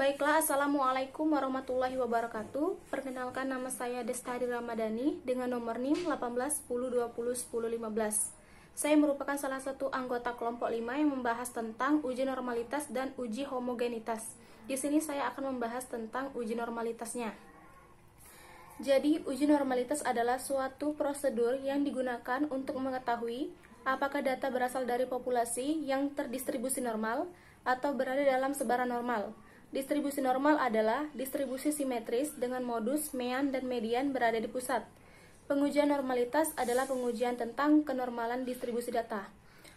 Baiklah, Assalamualaikum warahmatullahi wabarakatuh. Perkenalkan nama saya Destari Ramadhani dengan nomor NIM 1810201015. Saya merupakan salah satu anggota kelompok 5 yang membahas tentang uji normalitas dan uji homogenitas. Di sini saya akan membahas tentang uji normalitasnya. Jadi, uji normalitas adalah suatu prosedur yang digunakan untuk mengetahui apakah data berasal dari populasi yang terdistribusi normal atau berada dalam sebaran normal Distribusi normal adalah distribusi simetris dengan modus, mean, dan median berada di pusat. Pengujian normalitas adalah pengujian tentang kenormalan distribusi data.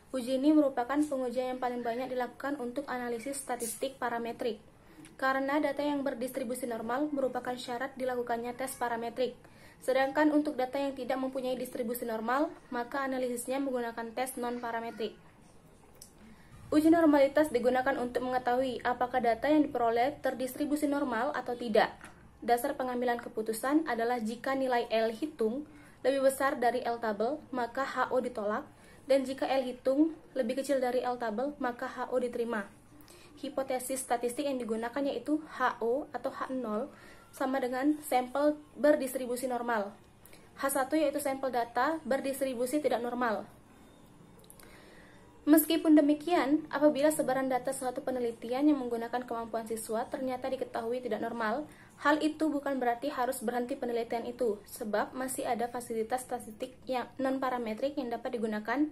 Uji ini merupakan pengujian yang paling banyak dilakukan untuk analisis statistik parametrik. Karena data yang berdistribusi normal merupakan syarat dilakukannya tes parametrik. Sedangkan untuk data yang tidak mempunyai distribusi normal, maka analisisnya menggunakan tes non-parametrik. Uji normalitas digunakan untuk mengetahui apakah data yang diperoleh terdistribusi normal atau tidak. Dasar pengambilan keputusan adalah jika nilai L hitung lebih besar dari L tabel, maka HO ditolak, dan jika L hitung lebih kecil dari L tabel, maka HO diterima. Hipotesis statistik yang digunakan yaitu HO atau H0 sama dengan sampel berdistribusi normal. H1 yaitu sampel data berdistribusi tidak normal, Meskipun demikian, apabila sebaran data suatu penelitian yang menggunakan kemampuan siswa ternyata diketahui tidak normal, hal itu bukan berarti harus berhenti penelitian itu, sebab masih ada fasilitas statistik yang non-parametrik yang dapat digunakan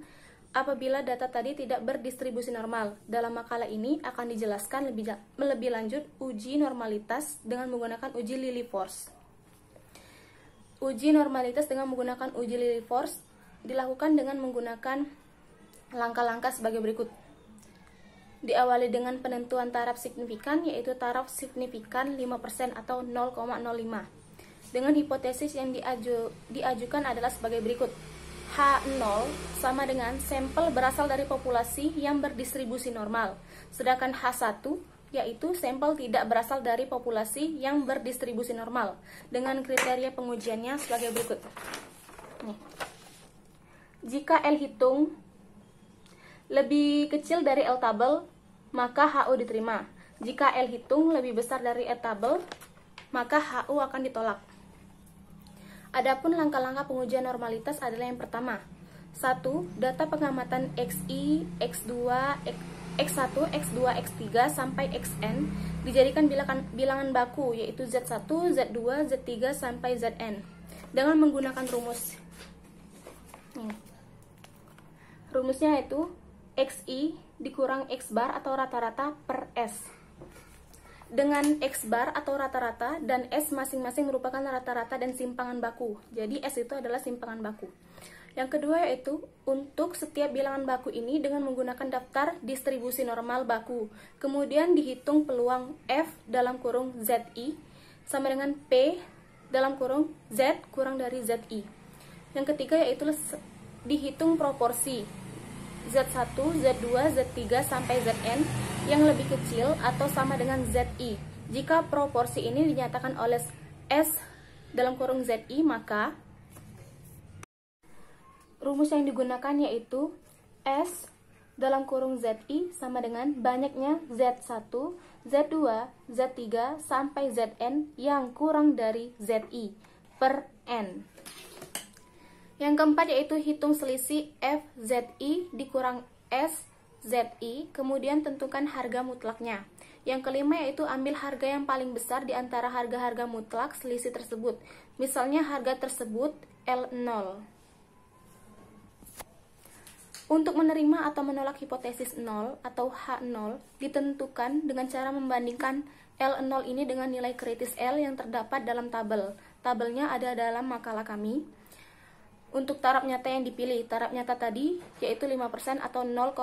apabila data tadi tidak berdistribusi normal. Dalam makalah ini akan dijelaskan lebih, lebih lanjut uji normalitas dengan menggunakan uji Lily Force. Uji normalitas dengan menggunakan uji Lily Force dilakukan dengan menggunakan Langkah-langkah sebagai berikut. Diawali dengan penentuan taraf signifikan, yaitu taraf signifikan 5% atau 0,05. Dengan hipotesis yang diaju, diajukan adalah sebagai berikut. H0 sama dengan sampel berasal dari populasi yang berdistribusi normal, sedangkan H1 yaitu sampel tidak berasal dari populasi yang berdistribusi normal dengan kriteria pengujiannya sebagai berikut. Nih. Jika L hitung lebih kecil dari L tabel, maka HU diterima. Jika L hitung lebih besar dari L tabel, maka HU akan ditolak. Adapun langkah-langkah pengujian normalitas adalah yang pertama. 1. Data pengamatan XI, X2, X1, X2, X3 sampai XN dijadikan bilangan, bilangan baku yaitu Z1, Z2, Z3 sampai ZN dengan menggunakan rumus. Rumusnya itu XI dikurang X bar atau rata-rata per S. Dengan X bar atau rata-rata dan S masing-masing merupakan rata-rata dan simpangan baku. Jadi S itu adalah simpangan baku. Yang kedua yaitu untuk setiap bilangan baku ini dengan menggunakan daftar distribusi normal baku. Kemudian dihitung peluang F dalam kurung ZI sama dengan P dalam kurung Z kurang dari ZI. Yang ketiga yaitu dihitung proporsi Z1, Z2, Z3, sampai Zn yang lebih kecil atau sama dengan ZI. Jika proporsi ini dinyatakan oleh S dalam kurung ZI, maka rumus yang digunakan yaitu S dalam kurung ZI sama dengan banyaknya Z1, Z2, Z3, sampai Zn yang kurang dari ZI per N. Yang keempat yaitu hitung selisih FZI dikurang SZI, kemudian tentukan harga mutlaknya. Yang kelima yaitu ambil harga yang paling besar di antara harga-harga mutlak selisih tersebut. Misalnya harga tersebut L0. Untuk menerima atau menolak hipotesis 0 atau H0 ditentukan dengan cara membandingkan L0 ini dengan nilai kritis L yang terdapat dalam tabel. Tabelnya ada dalam makalah kami. Untuk taraf nyata yang dipilih, taraf nyata tadi yaitu 5% atau 0,05.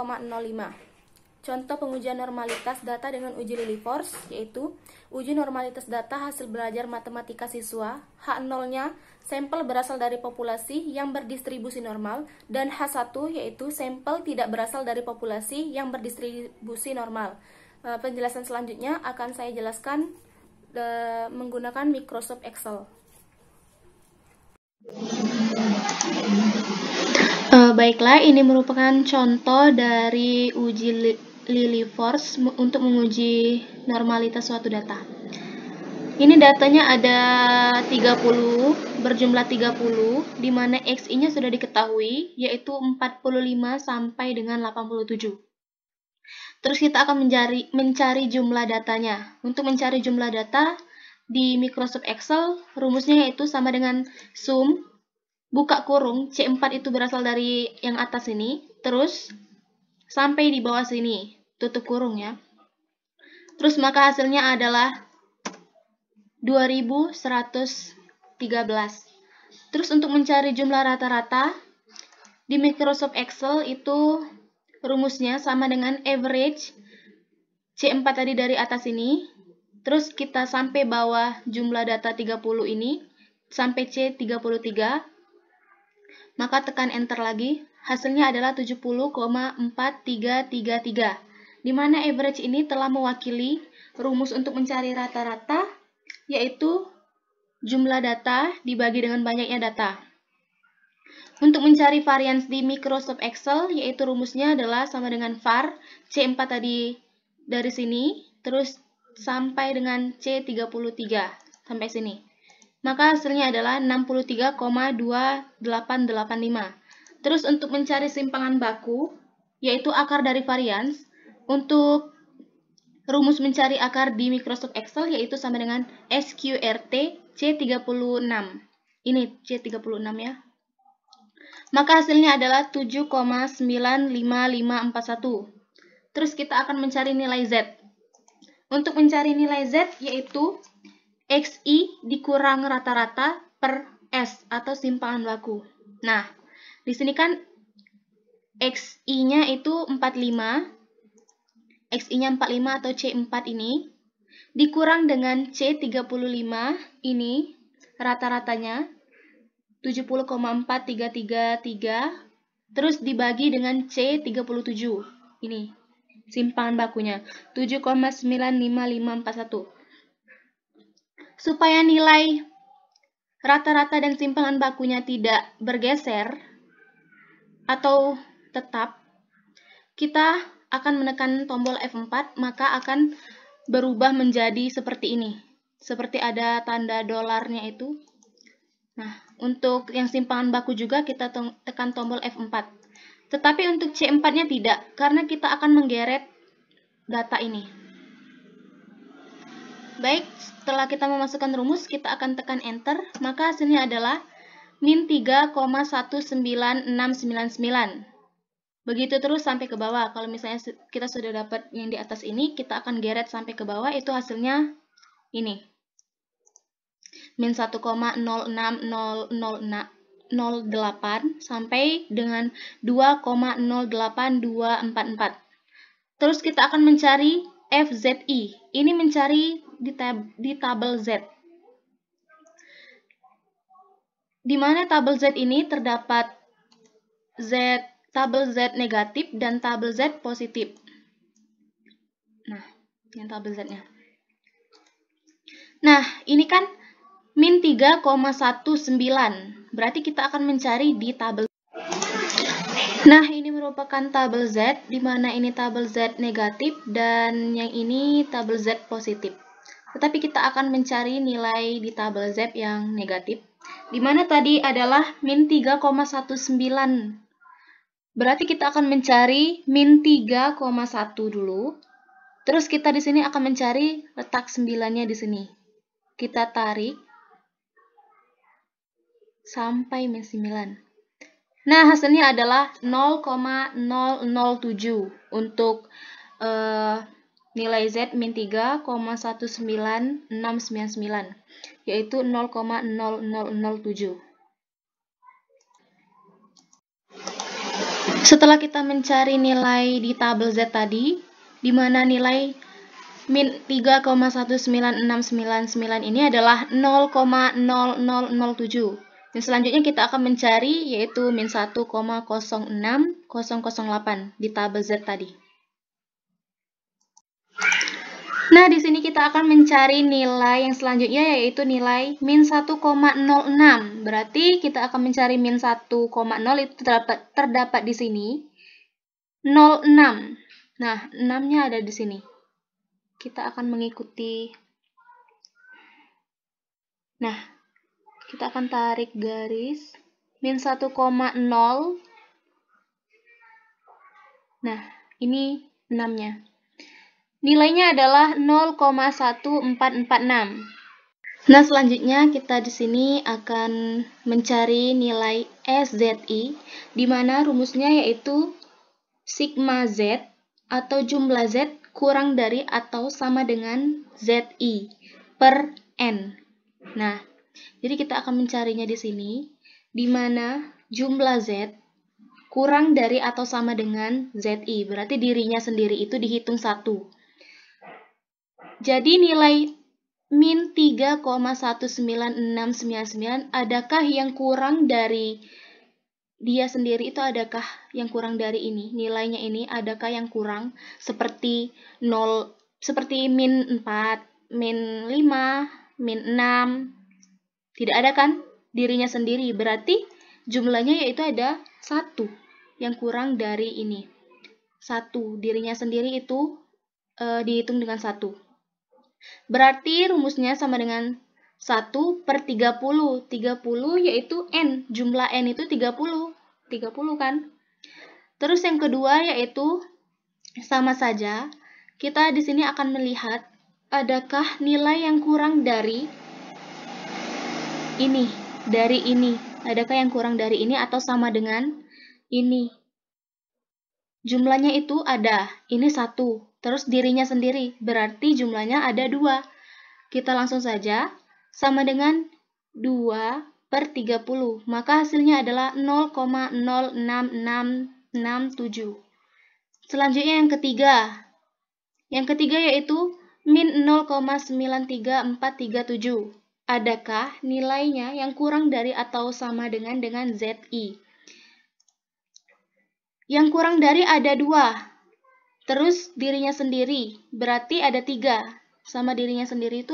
Contoh pengujian normalitas data dengan uji Force yaitu uji normalitas data hasil belajar matematika siswa, H0-nya sampel berasal dari populasi yang berdistribusi normal dan H1 yaitu sampel tidak berasal dari populasi yang berdistribusi normal. Eh, penjelasan selanjutnya akan saya jelaskan eh, menggunakan Microsoft Excel. E, baiklah, ini merupakan contoh dari uji li Force untuk menguji normalitas suatu data. Ini datanya ada 30, berjumlah 30, di mana XI-nya sudah diketahui, yaitu 45 sampai dengan 87. Terus kita akan mencari, mencari jumlah datanya. Untuk mencari jumlah data, di Microsoft Excel, rumusnya yaitu sama dengan sum buka kurung C4 itu berasal dari yang atas ini, terus sampai di bawah sini, tutup kurung ya. Terus maka hasilnya adalah 2113. Terus untuk mencari jumlah rata-rata, di Microsoft Excel itu rumusnya sama dengan average C4 tadi dari atas ini, terus kita sampai bawah jumlah data 30 ini, sampai C33, maka tekan enter lagi, hasilnya adalah 70,4333, di mana average ini telah mewakili rumus untuk mencari rata-rata, yaitu jumlah data dibagi dengan banyaknya data. Untuk mencari varians di Microsoft Excel, yaitu rumusnya adalah sama dengan var, C4 tadi dari sini, terus sampai dengan C33, sampai sini maka hasilnya adalah 63,2885. Terus untuk mencari simpangan baku, yaitu akar dari varians, untuk rumus mencari akar di Microsoft Excel yaitu sama dengan SQRT C36. Ini C36 ya. Maka hasilnya adalah 7,95541. Terus kita akan mencari nilai Z. Untuk mencari nilai Z yaitu XI dikurang rata-rata per S atau simpangan baku. Nah, di sini kan XI-nya itu 45, XI-nya 45 atau C4 ini, dikurang dengan C35 ini rata-ratanya 70,4333 terus dibagi dengan C37 ini simpangan bakunya 7,95541 supaya nilai rata-rata dan simpangan bakunya tidak bergeser atau tetap, kita akan menekan tombol F4, maka akan berubah menjadi seperti ini. Seperti ada tanda dolarnya itu. Nah, untuk yang simpangan baku juga kita tekan tombol F4. Tetapi untuk C4-nya tidak, karena kita akan menggeret data ini. Baik, setelah kita memasukkan rumus, kita akan tekan enter, maka hasilnya adalah min 3,19699. Begitu terus sampai ke bawah. Kalau misalnya kita sudah dapat yang di atas ini, kita akan geret sampai ke bawah, itu hasilnya ini. Min 1,06008 sampai dengan 2,08244. Terus kita akan mencari FZI. Ini mencari di, tab di tabel Z. Di mana tabel Z ini terdapat Z tabel Z negatif dan tabel Z positif. Nah, yang tabel Z-nya. Nah, ini kan min 3,19. Berarti kita akan mencari di tabel Nah, ini merupakan tabel Z, di mana ini tabel Z negatif dan yang ini tabel Z positif tetapi kita akan mencari nilai di tabel Z yang negatif, di mana tadi adalah min 3,19. Berarti kita akan mencari min 3,1 dulu, terus kita di sini akan mencari letak 9-nya di sini. Kita tarik sampai min 9. Nah, hasilnya adalah 0,007 untuk uh, nilai Z min 3,19699, yaitu 0,0007. Setelah kita mencari nilai di tabel Z tadi, di mana nilai min 3,19699 ini adalah 0,0007. Dan selanjutnya kita akan mencari yaitu min 1,06008 di tabel Z tadi. Nah, di sini kita akan mencari nilai yang selanjutnya yaitu nilai min 1,06. Berarti kita akan mencari min 1,0 itu terdapat, terdapat di sini. 06. Nah, 6-nya ada di sini. Kita akan mengikuti. Nah, kita akan tarik garis. Min 1,0. Nah, ini 6-nya. Nilainya adalah 0,1446. Nah, selanjutnya kita di sini akan mencari nilai SZI, di mana rumusnya yaitu sigma Z atau jumlah Z kurang dari atau sama dengan ZI per N. Nah, jadi kita akan mencarinya di sini, di mana jumlah Z kurang dari atau sama dengan ZI, berarti dirinya sendiri itu dihitung satu. Jadi nilai min 3,19699 adakah yang kurang dari dia sendiri itu adakah yang kurang dari ini? Nilainya ini adakah yang kurang seperti 0 seperti min 4, min 5, min 6. Tidak ada kan dirinya sendiri. Berarti jumlahnya yaitu ada 1 yang kurang dari ini. 1 dirinya sendiri itu e, dihitung dengan 1. Berarti rumusnya sama dengan 1 per 30. 30 yaitu N. Jumlah N itu 30. 30 kan? Terus yang kedua yaitu sama saja. Kita di sini akan melihat adakah nilai yang kurang dari ini, dari ini. Adakah yang kurang dari ini atau sama dengan ini? Jumlahnya itu ada. Ini satu terus dirinya sendiri, berarti jumlahnya ada dua. Kita langsung saja, sama dengan 2 per 30, maka hasilnya adalah 0,06667. Selanjutnya yang ketiga. Yang ketiga yaitu min 0,93437. Adakah nilainya yang kurang dari atau sama dengan dengan ZI? Yang kurang dari ada dua, Terus dirinya sendiri, berarti ada tiga. Sama dirinya sendiri itu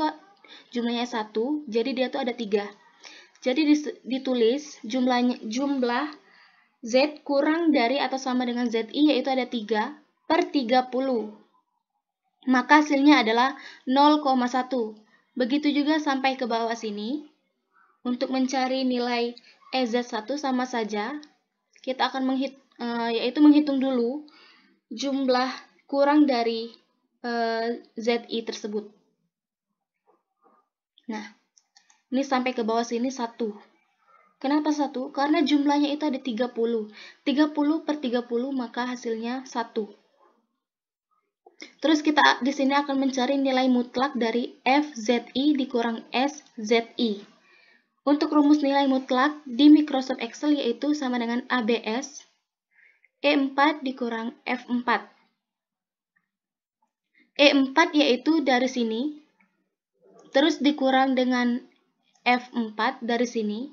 jumlahnya satu, jadi dia tuh ada tiga. Jadi ditulis jumlahnya jumlah Z kurang dari atau sama dengan ZI yaitu ada tiga per tiga puluh. Maka hasilnya adalah 0,1. Begitu juga sampai ke bawah sini. Untuk mencari nilai EZ1 sama saja, kita akan menghit, e, yaitu menghitung dulu jumlah kurang dari e, eh, ZI tersebut. Nah, ini sampai ke bawah sini satu. Kenapa satu? Karena jumlahnya itu ada 30. 30 per 30 maka hasilnya satu. Terus kita di sini akan mencari nilai mutlak dari FZI dikurang SZI. Untuk rumus nilai mutlak di Microsoft Excel yaitu sama dengan ABS E4 dikurang F4. E4 e yaitu dari sini, terus dikurang dengan F4 dari sini,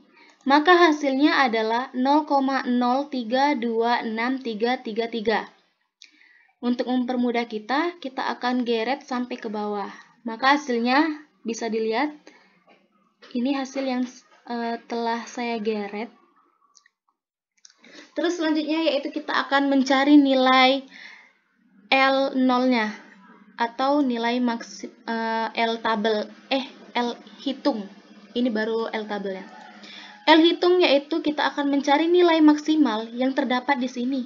maka hasilnya adalah 0,0326333. Untuk mempermudah kita, kita akan geret sampai ke bawah. Maka hasilnya bisa dilihat, ini hasil yang eh, telah saya geret. Terus selanjutnya yaitu kita akan mencari nilai L 0 nya atau nilai maks uh, eh, L tabel eh L hitung. Ini baru L tabel ya. L hitung yaitu kita akan mencari nilai maksimal yang terdapat di sini.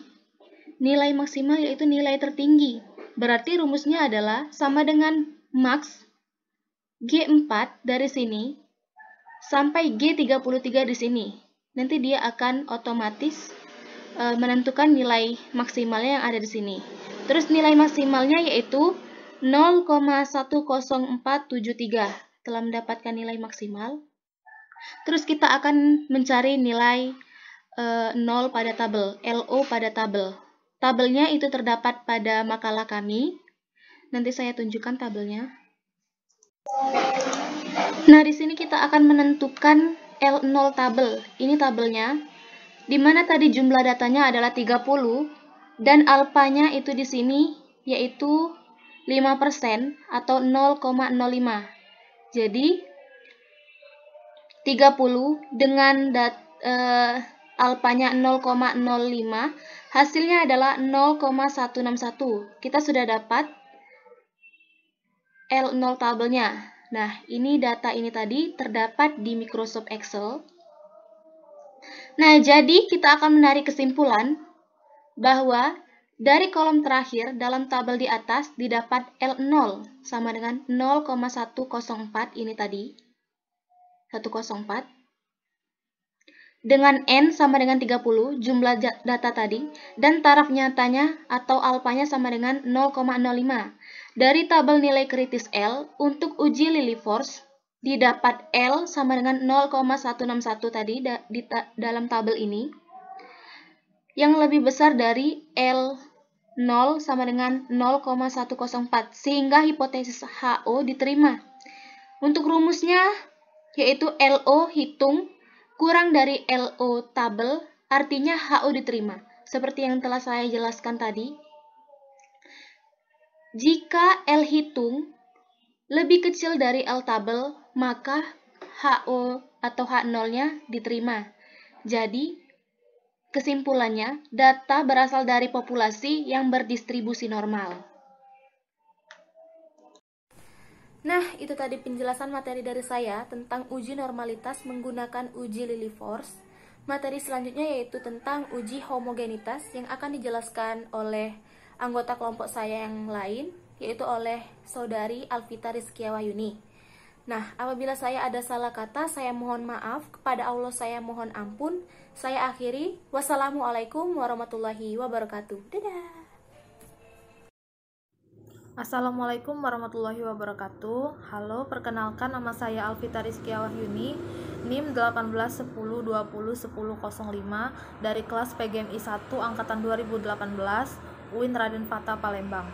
Nilai maksimal yaitu nilai tertinggi. Berarti rumusnya adalah sama dengan max G4 dari sini sampai G33 di sini. Nanti dia akan otomatis e, menentukan nilai maksimalnya yang ada di sini. Terus nilai maksimalnya yaitu 0,10473 telah mendapatkan nilai maksimal. Terus kita akan mencari nilai e, eh, 0 pada tabel, LO pada tabel. Tabelnya itu terdapat pada makalah kami. Nanti saya tunjukkan tabelnya. Nah, di sini kita akan menentukan L0 tabel. Ini tabelnya di mana tadi jumlah datanya adalah 30 dan alfanya itu di sini yaitu 5% atau 0,05. Jadi 30 dengan dat, e, alfanya 0,05 hasilnya adalah 0,161. Kita sudah dapat L0 tabelnya. Nah, ini data ini tadi terdapat di Microsoft Excel Nah, jadi kita akan menarik kesimpulan bahwa dari kolom terakhir dalam tabel di atas didapat L0 sama dengan 0,104 ini tadi. 104. Dengan N sama dengan 30 jumlah data tadi dan taraf nyatanya atau alpanya sama dengan 0,05. Dari tabel nilai kritis L untuk uji Lily Force didapat L sama dengan 0,161 tadi da, di, ta, dalam tabel ini yang lebih besar dari L 0 sama dengan 0,104 sehingga hipotesis HO diterima. Untuk rumusnya yaitu LO hitung kurang dari LO tabel artinya HO diterima seperti yang telah saya jelaskan tadi. Jika L hitung lebih kecil dari L tabel maka HO atau H0-nya diterima. Jadi, kesimpulannya, data berasal dari populasi yang berdistribusi normal. Nah, itu tadi penjelasan materi dari saya tentang uji normalitas menggunakan uji Lily Force. Materi selanjutnya yaitu tentang uji homogenitas yang akan dijelaskan oleh anggota kelompok saya yang lain, yaitu oleh saudari Alvita Rizkiawayuni. Wayuni. Nah, apabila saya ada salah kata, saya mohon maaf. Kepada Allah saya mohon ampun. Saya akhiri. Wassalamualaikum warahmatullahi wabarakatuh. Dadah. Assalamualaikum warahmatullahi wabarakatuh. Halo, perkenalkan nama saya Alvita Rizky Wahyuni, NIM 181201005 dari kelas PGMI 1 angkatan 2018, UIN Raden Fata Palembang.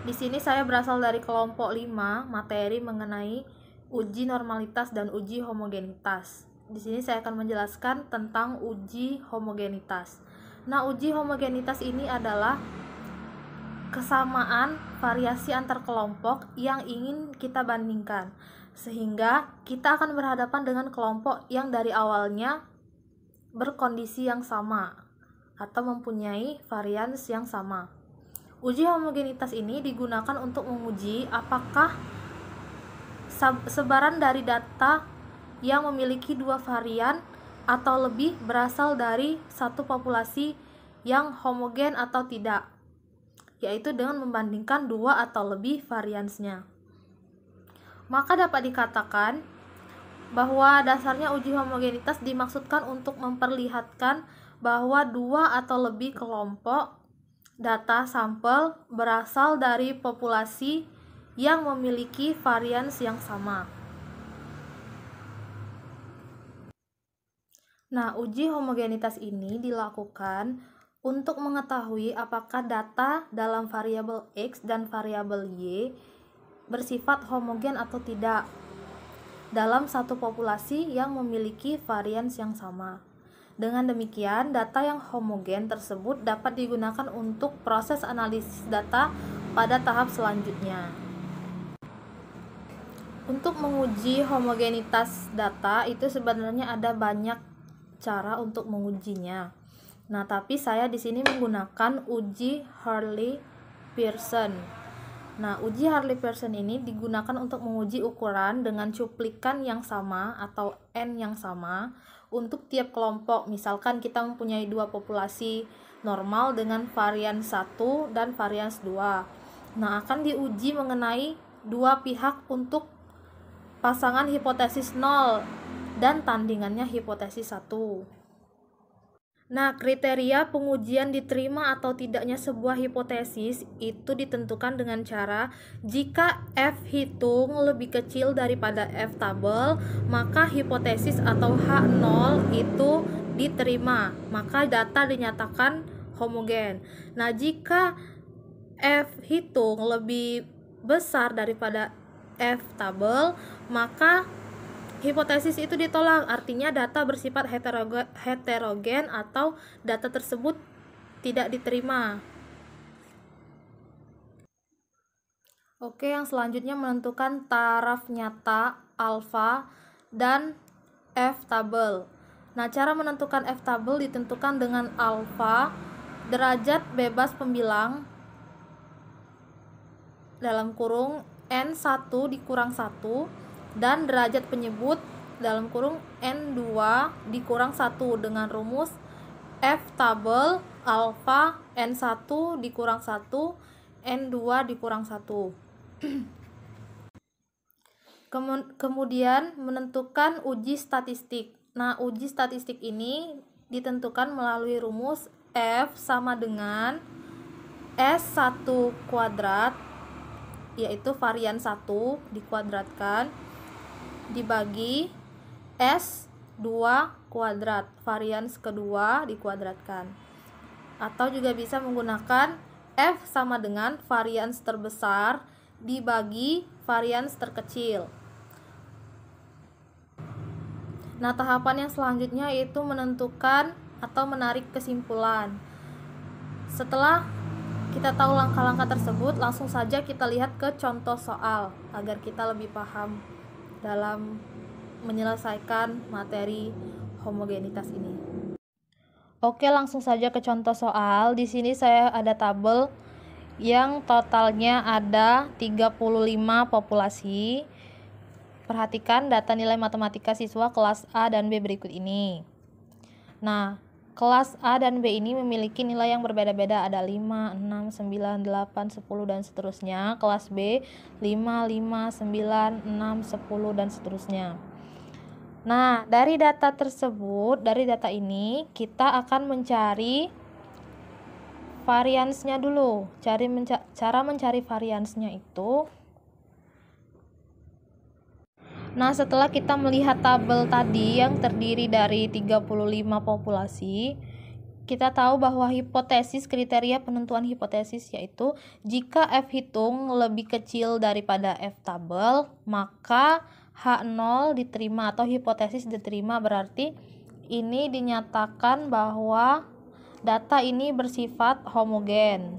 Di sini saya berasal dari kelompok 5 materi mengenai uji normalitas dan uji homogenitas. Di sini saya akan menjelaskan tentang uji homogenitas. Nah, uji homogenitas ini adalah kesamaan variasi antar kelompok yang ingin kita bandingkan. Sehingga kita akan berhadapan dengan kelompok yang dari awalnya berkondisi yang sama atau mempunyai varians yang sama. Uji homogenitas ini digunakan untuk menguji apakah sebaran dari data yang memiliki dua varian atau lebih berasal dari satu populasi yang homogen atau tidak, yaitu dengan membandingkan dua atau lebih variansnya. Maka dapat dikatakan bahwa dasarnya uji homogenitas dimaksudkan untuk memperlihatkan bahwa dua atau lebih kelompok Data sampel berasal dari populasi yang memiliki varian yang sama. Nah, uji homogenitas ini dilakukan untuk mengetahui apakah data dalam variabel X dan variabel Y bersifat homogen atau tidak dalam satu populasi yang memiliki varian yang sama. Dengan demikian, data yang homogen tersebut dapat digunakan untuk proses analisis data pada tahap selanjutnya. Untuk menguji homogenitas data itu sebenarnya ada banyak cara untuk mengujinya. Nah, tapi saya di sini menggunakan uji Harley Pearson. Nah, uji Harley Pearson ini digunakan untuk menguji ukuran dengan cuplikan yang sama atau n yang sama untuk tiap kelompok. Misalkan kita mempunyai dua populasi normal dengan varian 1 dan varian 2. Nah, akan diuji mengenai dua pihak untuk pasangan hipotesis 0 dan tandingannya hipotesis 1. Nah, kriteria pengujian diterima atau tidaknya sebuah hipotesis itu ditentukan dengan cara jika F hitung lebih kecil daripada F tabel, maka hipotesis atau H0 itu diterima, maka data dinyatakan homogen. Nah, jika F hitung lebih besar daripada F tabel, maka Hipotesis itu ditolak, artinya data bersifat heterogen, atau data tersebut tidak diterima. Oke, yang selanjutnya menentukan taraf nyata alfa dan F tabel. Nah, cara menentukan F tabel ditentukan dengan alfa derajat bebas pembilang dalam kurung N1 dikurang 1 dan derajat penyebut dalam kurung N2 dikurang 1 dengan rumus F tabel alfa N1 dikurang 1 N2 dikurang 1 Kemudian menentukan uji statistik. Nah, uji statistik ini ditentukan melalui rumus F sama dengan S1 kuadrat yaitu varian 1 dikuadratkan dibagi S 2 kuadrat varians kedua dikuadratkan atau juga bisa menggunakan F sama dengan varians terbesar dibagi varians terkecil Nah, tahapan yang selanjutnya yaitu menentukan atau menarik kesimpulan. Setelah kita tahu langkah-langkah tersebut, langsung saja kita lihat ke contoh soal agar kita lebih paham dalam menyelesaikan materi homogenitas ini. Oke, langsung saja ke contoh soal. Di sini saya ada tabel yang totalnya ada 35 populasi. Perhatikan data nilai matematika siswa kelas A dan B berikut ini. Nah, Kelas A dan B ini memiliki nilai yang berbeda-beda, ada 5, 6, 9, 8, 10, dan seterusnya. Kelas B 5, 5, 9, 6, 10, dan seterusnya. Nah, dari data tersebut, dari data ini, kita akan mencari variansnya dulu. Cari menca cara mencari variansnya itu Nah, setelah kita melihat tabel tadi yang terdiri dari 35 populasi, kita tahu bahwa hipotesis kriteria penentuan hipotesis yaitu jika F hitung lebih kecil daripada F tabel, maka H0 diterima atau hipotesis diterima berarti ini dinyatakan bahwa data ini bersifat homogen.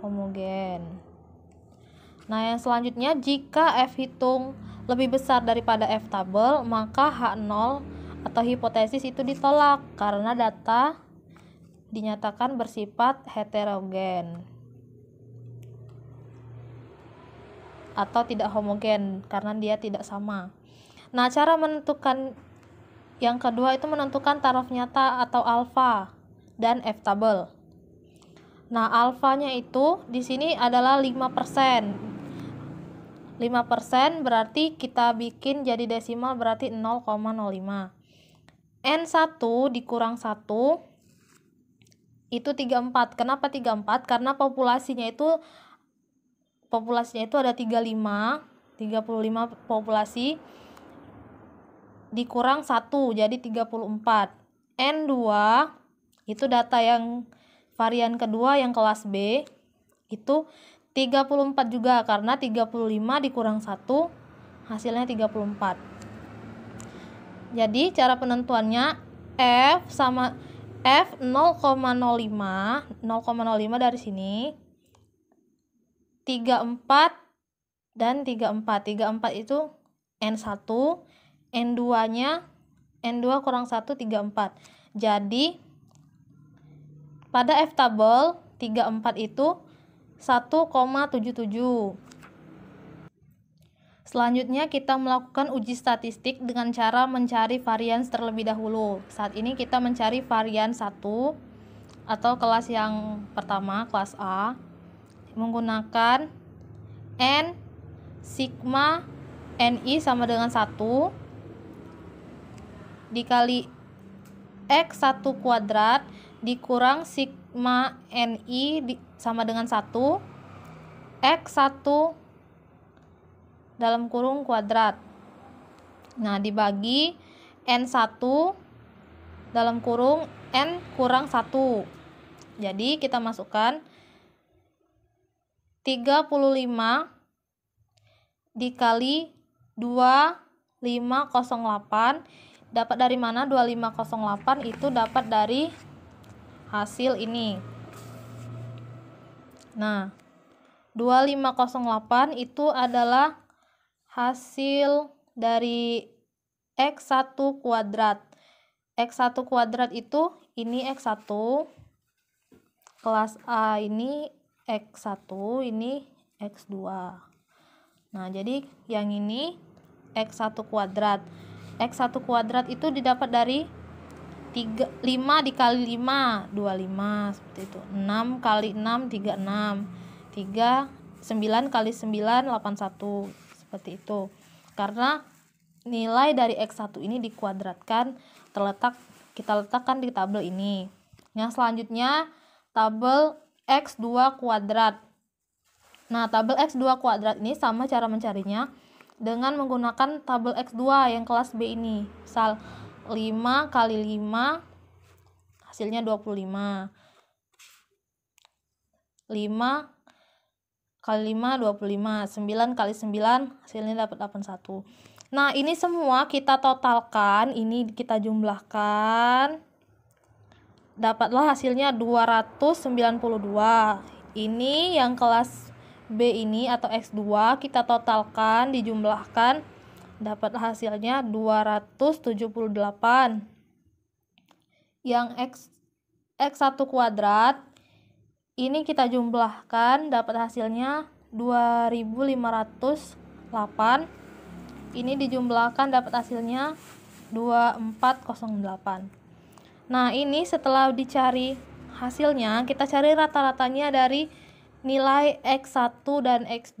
Homogen. Nah, yang selanjutnya jika F hitung lebih besar daripada F tabel, maka H0 atau hipotesis itu ditolak karena data dinyatakan bersifat heterogen atau tidak homogen karena dia tidak sama. Nah, cara menentukan yang kedua itu menentukan taraf nyata atau alfa dan F tabel. Nah, alfanya itu di sini adalah 5%. 5% berarti kita bikin jadi desimal berarti 0,05. N1 dikurang 1 itu 34. Kenapa 34? Karena populasinya itu populasinya itu ada 35, 35 populasi dikurang 1 jadi 34. N2 itu data yang varian kedua yang kelas B itu 34 juga karena 35 dikurang 1 hasilnya 34 jadi cara penentuannya F sama F 0,05 0,05 dari sini 34 dan 34 34 itu N1 N2 nya N2 kurang 1 34 jadi pada F tabel 34 itu 1,77. Selanjutnya kita melakukan uji statistik dengan cara mencari varian terlebih dahulu. Saat ini kita mencari varian 1 atau kelas yang pertama, kelas A menggunakan N sigma NI sama dengan 1 dikali X1 kuadrat dikurang sigma sigma NI di, sama dengan 1 X1 dalam kurung kuadrat nah dibagi N1 dalam kurung N kurang 1 jadi kita masukkan 35 dikali 2508 dapat dari mana 2508 itu dapat dari hasil ini. Nah, 2508 itu adalah hasil dari X1 kuadrat. X1 kuadrat itu ini X1, kelas A ini X1, ini X2. Nah, jadi yang ini X1 kuadrat. X1 kuadrat itu didapat dari tiga lima dikali lima dua lima seperti itu enam kali enam tiga enam tiga sembilan kali sembilan delapan satu seperti itu karena nilai dari x1 ini dikuadratkan terletak kita letakkan di tabel ini yang nah, selanjutnya tabel x2 kuadrat Nah, tabel X2 kuadrat ini sama cara mencarinya dengan menggunakan tabel X2 yang kelas B ini. Misal, 5 kali 5 hasilnya 25 5 kali 5 25 9 kali 9 hasilnya dapat 81 nah ini semua kita totalkan ini kita jumlahkan dapatlah hasilnya 292 ini yang kelas B ini atau X2 kita totalkan dijumlahkan dapat hasilnya 278 yang X, X1 kuadrat ini kita jumlahkan dapat hasilnya 2508 ini dijumlahkan dapat hasilnya 2408 nah ini setelah dicari hasilnya kita cari rata-ratanya dari nilai X1 dan X2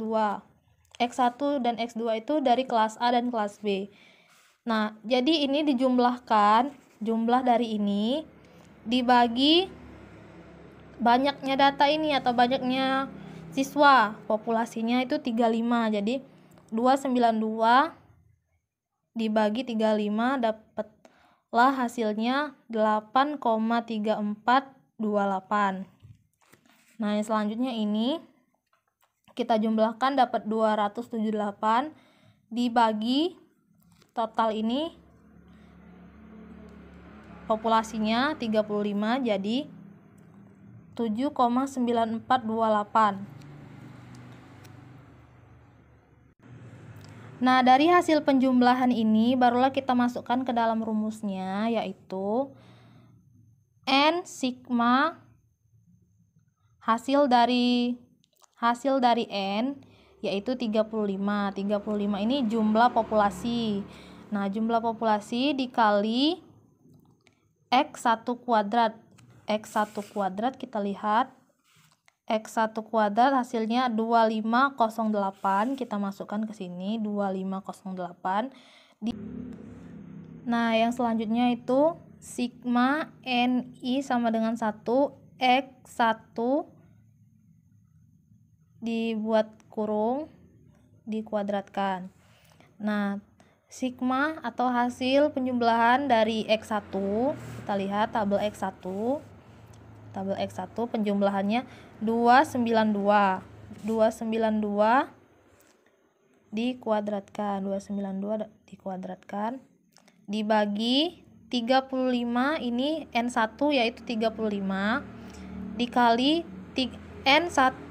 X1 dan X2 itu dari kelas A dan kelas B. Nah, jadi ini dijumlahkan, jumlah dari ini dibagi banyaknya data ini atau banyaknya siswa. Populasinya itu 35. Jadi 292 dibagi 35 dapatlah hasilnya 8,3428. Nah, yang selanjutnya ini kita jumlahkan dapat 278 dibagi total ini populasinya 35 jadi 7,9428 Nah, dari hasil penjumlahan ini barulah kita masukkan ke dalam rumusnya yaitu N sigma hasil dari hasil dari N yaitu 35. 35 ini jumlah populasi. Nah, jumlah populasi dikali X1 kuadrat. X1 kuadrat kita lihat. X1 kuadrat hasilnya 2508. Kita masukkan ke sini 2508. Di Nah, yang selanjutnya itu sigma NI sama dengan 1 X1 dibuat kurung dikuadratkan. Nah, sigma atau hasil penjumlahan dari X1, kita lihat tabel X1. Tabel X1 penjumlahannya 292. 292 dikuadratkan 292 dikuadratkan dibagi 35 ini N1 yaitu 35 dikali N1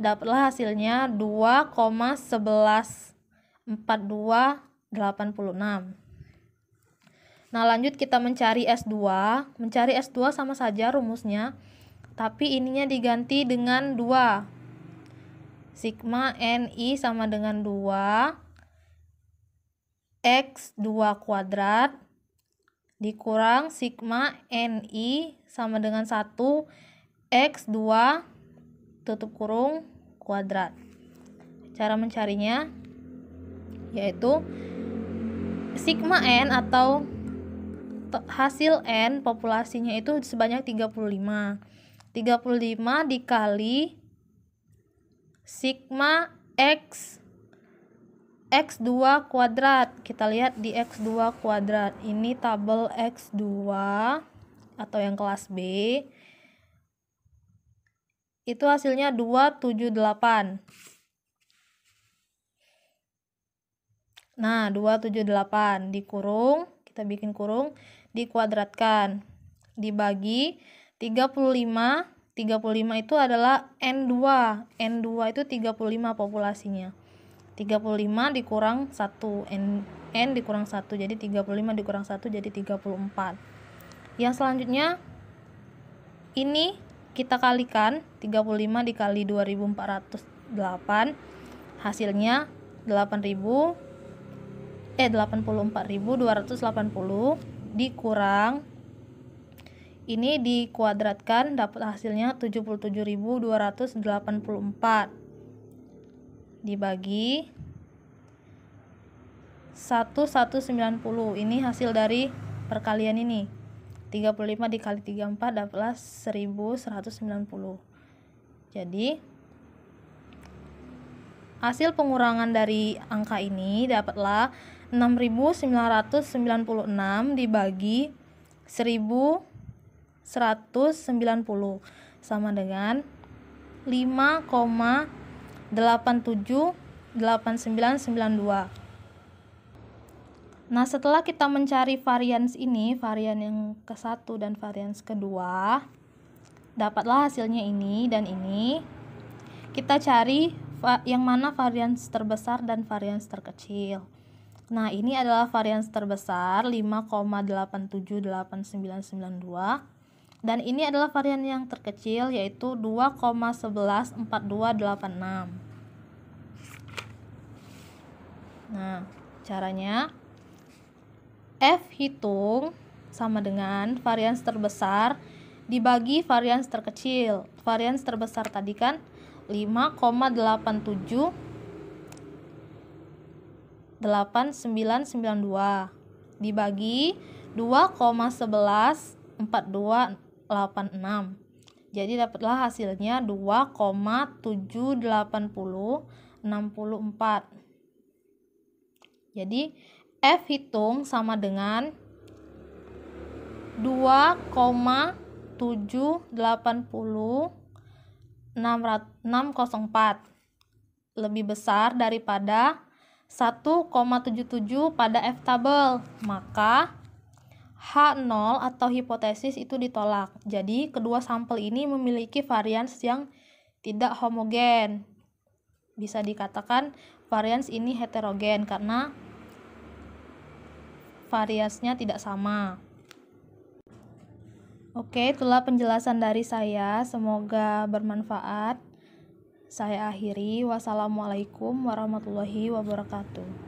dapatlah hasilnya 2,114286. Nah, lanjut kita mencari S2. Mencari S2 sama saja rumusnya, tapi ininya diganti dengan 2. Sigma NI sama dengan 2 X 2 kuadrat dikurang sigma NI sama dengan 1 X 2 tutup kurung kuadrat cara mencarinya yaitu sigma n atau hasil n populasinya itu sebanyak 35 35 dikali sigma x x2 kuadrat kita lihat di x2 kuadrat ini tabel x2 atau yang kelas B itu hasilnya 278 nah 278 dikurung kita bikin kurung dikuadratkan dibagi 35 35 itu adalah N2 N2 itu 35 populasinya 35 dikurang 1 N, N dikurang 1 jadi 35 dikurang 1 jadi 34 yang selanjutnya ini kita kalikan 35 dikali 2408 hasilnya 8000 eh 84280 dikurang ini dikuadratkan dapat hasilnya 77284 dibagi 1190 ini hasil dari perkalian ini 35 dikali 34 dapatlah 1190 jadi hasil pengurangan dari angka ini dapatlah 6996 dibagi 1190 sama dengan 5,878992 Nah, setelah kita mencari varian ini, varian yang ke satu dan varian kedua, dapatlah hasilnya ini dan ini. Kita cari yang mana varian terbesar dan varian terkecil. Nah, ini adalah varian terbesar 5,878992 dan ini adalah varian yang terkecil yaitu 2,114286. Nah, caranya F hitung sama dengan varians terbesar dibagi varians terkecil. Varians terbesar tadi kan 5,87 8992 dibagi 2,114286. Jadi dapatlah hasilnya 2,78064. Jadi F hitung sama dengan 2,780604 lebih besar daripada 1,77 pada F tabel. Maka H0 atau hipotesis itu ditolak. Jadi kedua sampel ini memiliki varians yang tidak homogen. Bisa dikatakan varians ini heterogen karena variasnya tidak sama. Oke, itulah penjelasan dari saya. Semoga bermanfaat. Saya akhiri. Wassalamualaikum warahmatullahi wabarakatuh.